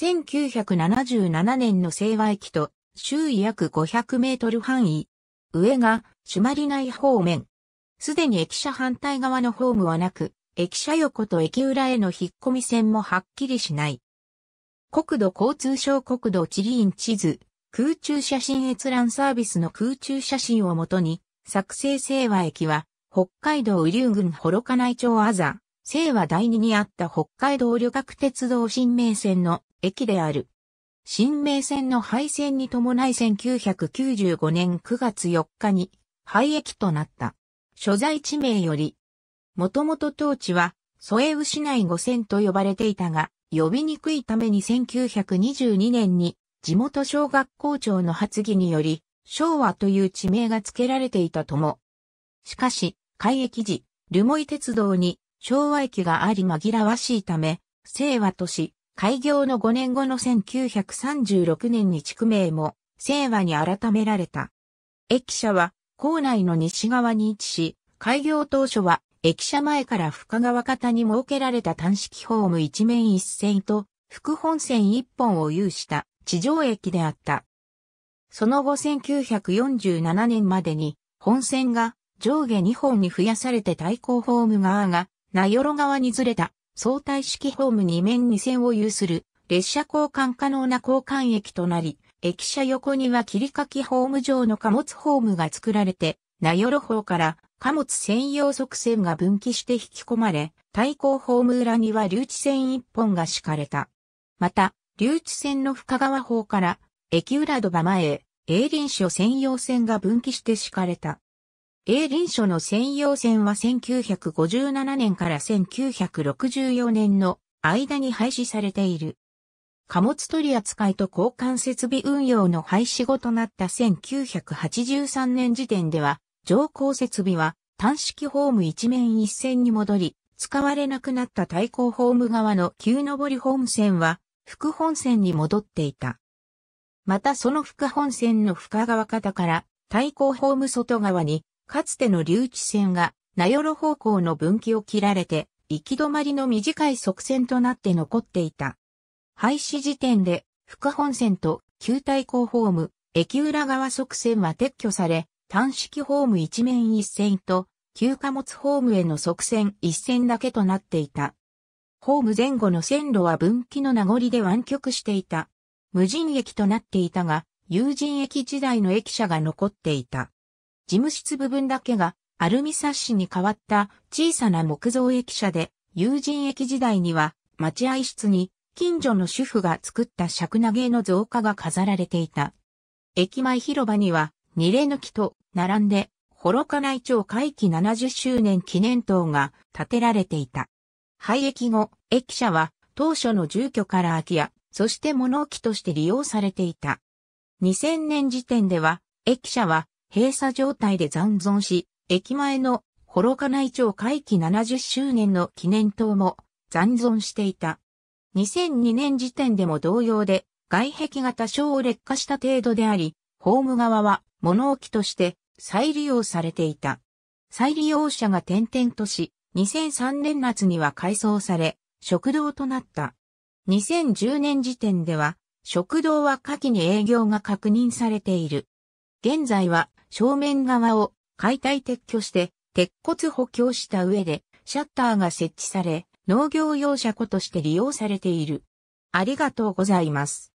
1977年の清和駅と周囲約500メートル範囲。上が朱鞠内方面。すでに駅舎反対側のホームはなく、駅舎横と駅裏への引っ込み線もはっきりしない。国土交通省国土地理院地図、空中写真閲覧サービスの空中写真をもとに、作成清和駅は、北海道雨竜郡幌加内町あざ、清和第二にあった北海道旅客鉄道新名線の駅である。新名線の廃線に伴い1995年9月4日に廃駅となった。所在地名より、もともと当地は、ソエウ市内五線と呼ばれていたが、呼びにくいために1922年に地元小学校長の発議により、昭和という地名が付けられていたとも。しかし、開駅時、留萌鉄道に昭和駅があり紛らわしいため、清和とし、開業の5年後の1936年に地区名も、清和に改められた。駅舎は、校内の西側に位置し、開業当初は、駅舎前から深川方に設けられた単式ホーム一面一線と、副本線一本を有した地上駅であった。その後1947年までに、本線が上下2本に増やされて対向ホーム側が、名寄川にずれた相対式ホーム2面2線を有する列車交換可能な交換駅となり、駅舎横には切り欠きホーム上の貨物ホームが作られて、名寄方から貨物専用側線が分岐して引き込まれ、対向ホーム裏には留置線1本が敷かれた。また、留置線の深川方から、駅裏土場前へ、営林所専用線が分岐して敷かれた。英林署の専用線は1957年から1964年の間に廃止されている。貨物取扱いと交換設備運用の廃止後となった1983年時点では、乗降設備は単式ホーム一面一線に戻り、使われなくなった対向ホーム側の急上りホーム線は、副本線に戻っていた。またその副本線の深川方から、対向ホーム外側にかつての留置線が、名寄方向の分岐を切られて、行き止まりの短い側線となって残っていた。廃止時点で、深本線と旧対向ホーム、駅裏側側線は撤去され、単式ホーム一面一線と、旧貨物ホームへの側線一線だけとなっていた。ホーム前後の線路は分岐の名残で湾曲していた。無人駅となっていたが、有人駅時代の駅舎が残っていた。事務室部分だけがアルミサッシに変わった小さな木造駅舎で、友人駅時代には待合室に近所の主婦が作った尺投げの造花が飾られていた。駅前広場には、二れ抜きと並んで、幌加内町会期70周年記念塔が建てられていた。廃駅後、駅舎は当初の住居から空き家、そして物置として利用されていた。2000年時点では、駅舎は閉鎖状態で残存し、駅前の幌加内町会期70周年の記念塔も残存していた。2002年時点でも同様で、外壁が多少劣化した程度であり、ホーム側は物置として再利用されていた。再利用者が転々とし、2003年夏には改装され、食堂となった。2010年時点では、食堂は夏季に営業が確認されている。現在は正面側を解体撤去して鉄骨補強した上でシャッターが設置され農業用車庫として利用されている。ありがとうございます。